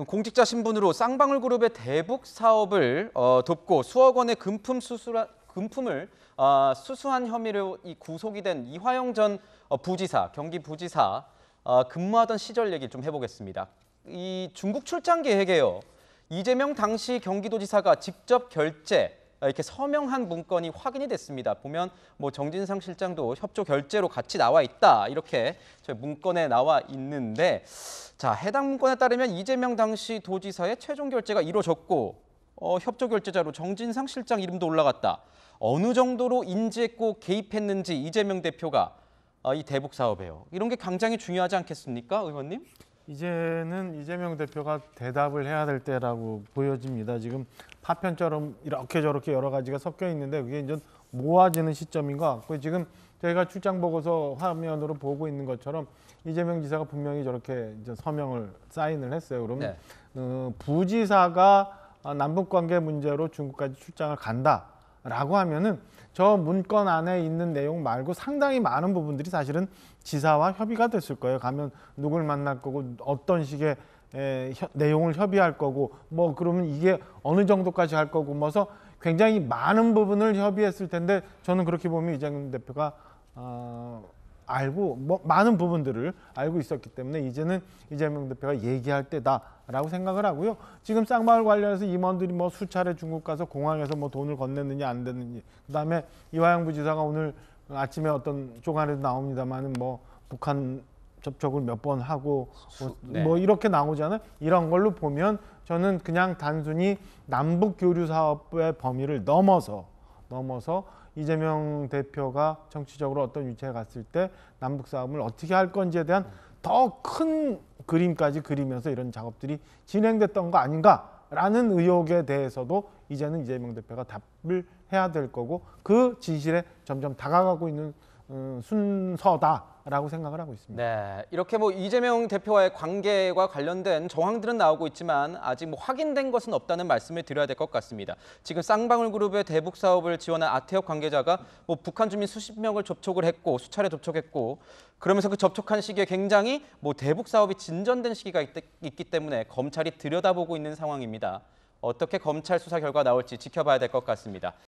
어, 공직자 신분으로 쌍방울 그룹의 대북 사업을 어, 돕고 수억 원의 금품 수수라, 금품을 어, 수수한 혐의로 이 구속이 된 이화영 전 어, 부지사, 경기 부지사 어, 근무하던 시절 얘기 좀 해보겠습니다. 이 중국 출장 계획에요. 이재명 당시 경기도지사가 직접 결재, 이렇게 서명한 문건이 확인이 됐습니다. 보면 뭐 정진상 실장도 협조 결재로 같이 나와 있다. 이렇게 저희 문건에 나와 있는데 자, 해당 문건에 따르면 이재명 당시 도지사의 최종 결재가 이루어졌고 어, 협조 결재자로 정진상 실장 이름도 올라갔다. 어느 정도로 인지했고 개입했는지 이재명 대표가 어, 이 대북 사업에요. 이런 게 굉장히 중요하지 않겠습니까, 의원님? 이제는 이재명 대표가 대답을 해야 될 때라고 보여집니다. 지금 파편처럼 이렇게 저렇게 여러 가지가 섞여 있는데 그게 이제 모아지는 시점인 것 같고 지금 저희가 출장 보고서 화면으로 보고 있는 것처럼 이재명 지사가 분명히 저렇게 이제 서명을 사인을 했어요. 그러면 네. 어, 부지사가 남북 관계 문제로 중국까지 출장을 간다라고 하면은 저 문건 안에 있는 내용 말고 상당히 많은 부분들이 사실은 지사와 협의가 됐을 거예요. 가면 누굴 만날 거고 어떤 식의 에, 예, 혀, 내용을 협의할 거고 뭐 그러면 이게 어느 정도까지 할 거고 뭐서 굉장히 많은 부분을 협의했을 텐데 저는 그렇게 보면 이재명 대표가 어, 알고 뭐 많은 부분들을 알고 있었기 때문에 이제는 이재명 대표가 얘기할 때다라고 생각을 하고요. 지금 쌍마을 관련해서 임원들이 뭐 수차례 중국 가서 공항에서 뭐 돈을 건넸느냐 안 됐느냐 그다음에 이화영 부지사가 오늘 아침에 어떤 조간에도 나옵니다만은 뭐 북한 접촉을 몇 번 하고 수, 뭐, 뭐 네. 뭐 이렇게 나오잖아요. 이런 걸로 보면 저는 그냥 단순히 남북 교류 사업의 범위를 넘어서 넘어서 이재명 대표가 정치적으로 어떤 위치에 갔을 때 남북 사업을 어떻게 할 건지에 대한 더 큰 그림까지 그리면서 이런 작업들이 진행됐던 거 아닌가라는 의혹에 대해서도 이제는 이재명 대표가 답을 해야 될 거고 그 진실에 점점 다가가고 있는 음, 순서다. 라고 생각을 하고 있습니다. 네, 이렇게 뭐 이재명 대표와의 관계와 관련된 정황들은 나오고 있지만 아직 뭐 확인된 것은 없다는 말씀을 드려야 될 것 같습니다. 지금 쌍방울 그룹의 대북 사업을 지원한 아태혁 관계자가 뭐 북한 주민 수십 명을 접촉을 했고 수차례 접촉했고 그러면서 그 접촉한 시기에 굉장히 뭐 대북 사업이 진전된 시기가 있, 있기 때문에 검찰이 들여다보고 있는 상황입니다. 어떻게 검찰 수사 결과 나올지 지켜봐야 될 것 같습니다.